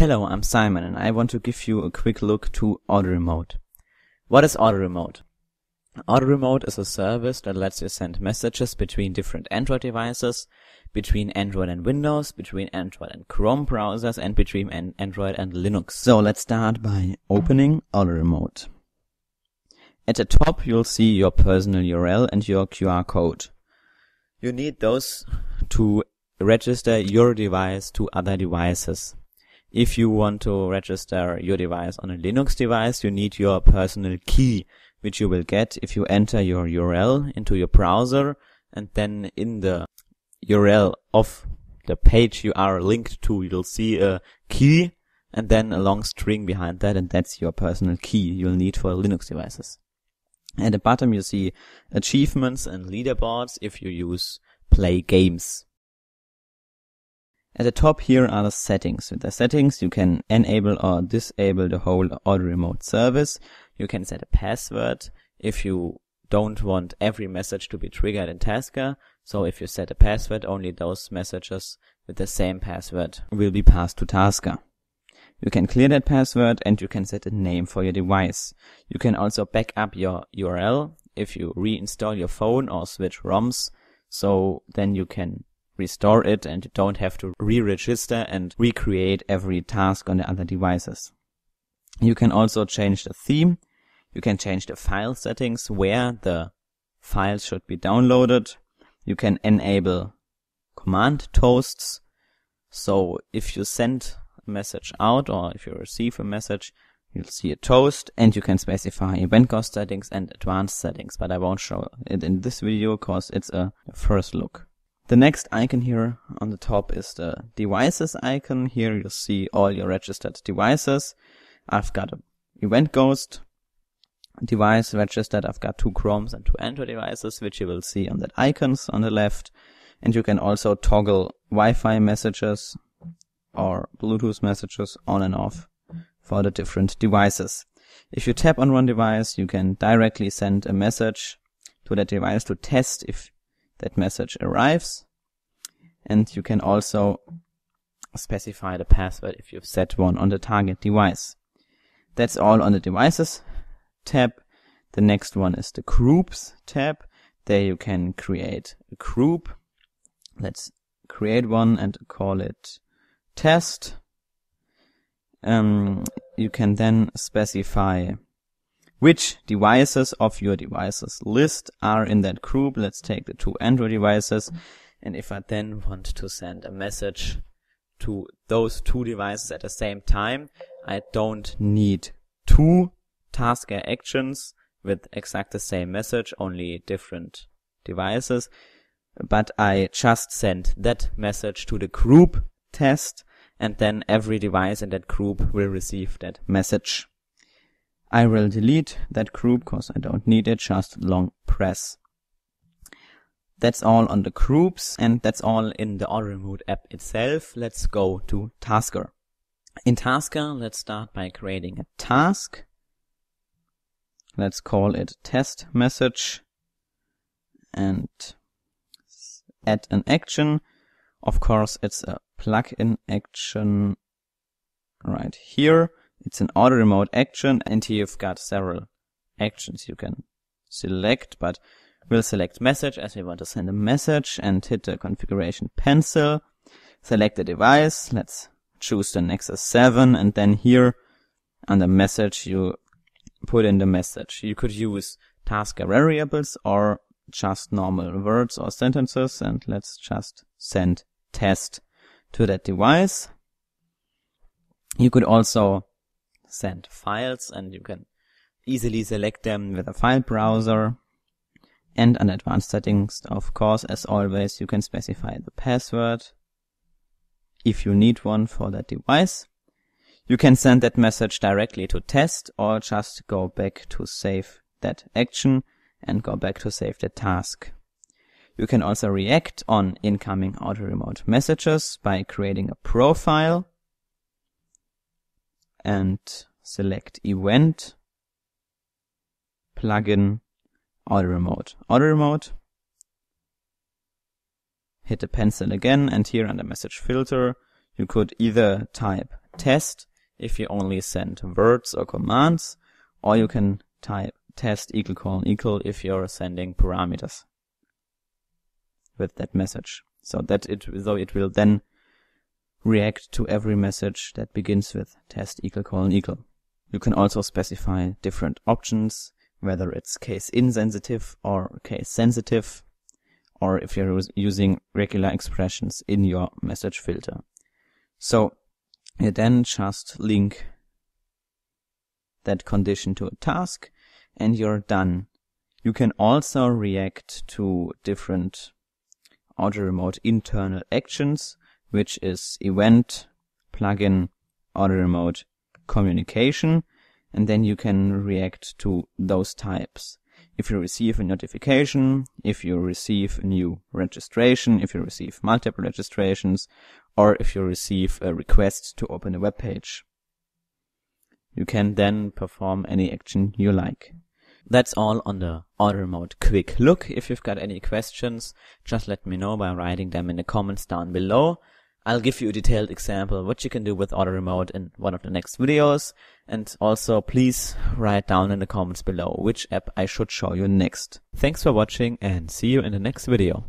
Hello, I'm Simon and I want to give you a quick look to Auto Remote. What is Auto Remote? Auto Remote is a service that lets you send messages between different Android devices, between Android and Windows, between Android and Chrome browsers, and between Android and Linux. So let's start by opening Auto Remote. At the top, you'll see your personal URL and your QR code. You need those to register your device to other devices if you want to register your device on a Linux device, you need your personal key, which you will get if you enter your URL into your browser and then in the URL of the page you are linked to, you'll see a key and then a long string behind that and that's your personal key you'll need for Linux devices. At the bottom you see achievements and leaderboards if you use play games. At the top here are the settings. With the settings you can enable or disable the whole audio remote service. You can set a password if you don't want every message to be triggered in Tasker. So if you set a password, only those messages with the same password will be passed to Tasker. You can clear that password and you can set a name for your device. You can also back up your URL if you reinstall your phone or switch ROMs. So then you can restore it and you don't have to re-register and recreate every task on the other devices. You can also change the theme. You can change the file settings where the files should be downloaded. You can enable command toasts. So if you send a message out or if you receive a message, you'll see a toast and you can specify event cost settings and advanced settings, but I won't show it in this video because it's a first look. The next icon here on the top is the devices icon. Here you see all your registered devices. I've got a event ghost device registered. I've got two Chromes and two Android devices, which you will see on that icons on the left. And you can also toggle Wi-Fi messages or Bluetooth messages on and off for the different devices. If you tap on one device, you can directly send a message to that device to test if that message arrives. And you can also specify the password if you've set one on the target device. That's all on the devices tab. The next one is the groups tab. There you can create a group. Let's create one and call it test. Um, you can then specify which devices of your devices list are in that group. Let's take the two Android devices. And if I then want to send a message to those two devices at the same time, I don't need two task actions with exact the same message, only different devices. But I just send that message to the group test and then every device in that group will receive that message. I will delete that group because I don't need it, just long press. That's all on the groups and that's all in the auto remote app itself. Let's go to Tasker. In Tasker, let's start by creating a task. Let's call it test message and add an action. Of course, it's a plugin action right here. It's an auto remote action and here you've got several actions you can select, but we'll select message as we want to send a message and hit the configuration pencil. Select the device. Let's choose the Nexus 7 and then here under message you put in the message. You could use tasker variables or just normal words or sentences and let's just send test to that device. You could also send files and you can easily select them with a file browser. And an advanced settings, of course, as always, you can specify the password if you need one for that device. You can send that message directly to test or just go back to save that action and go back to save the task. You can also react on incoming auto remote messages by creating a profile and select event, plugin, auto remote. Auto remote, hit the pencil again and here under message filter you could either type test if you only send words or commands or you can type test equal colon equal if you're sending parameters with that message. So that it, so it will then react to every message that begins with test equal colon equal. You can also specify different options, whether it's case insensitive or case sensitive, or if you're using regular expressions in your message filter. So you then just link that condition to a task and you're done. You can also react to different other remote internal actions which is event plugin auto remote communication and then you can react to those types. If you receive a notification, if you receive a new registration, if you receive multiple registrations, or if you receive a request to open a web page. You can then perform any action you like. That's all on the order mode quick look. If you've got any questions, just let me know by writing them in the comments down below. I'll give you a detailed example what you can do with auto remote in one of the next videos. And also please write down in the comments below which app I should show you next. Thanks for watching and see you in the next video.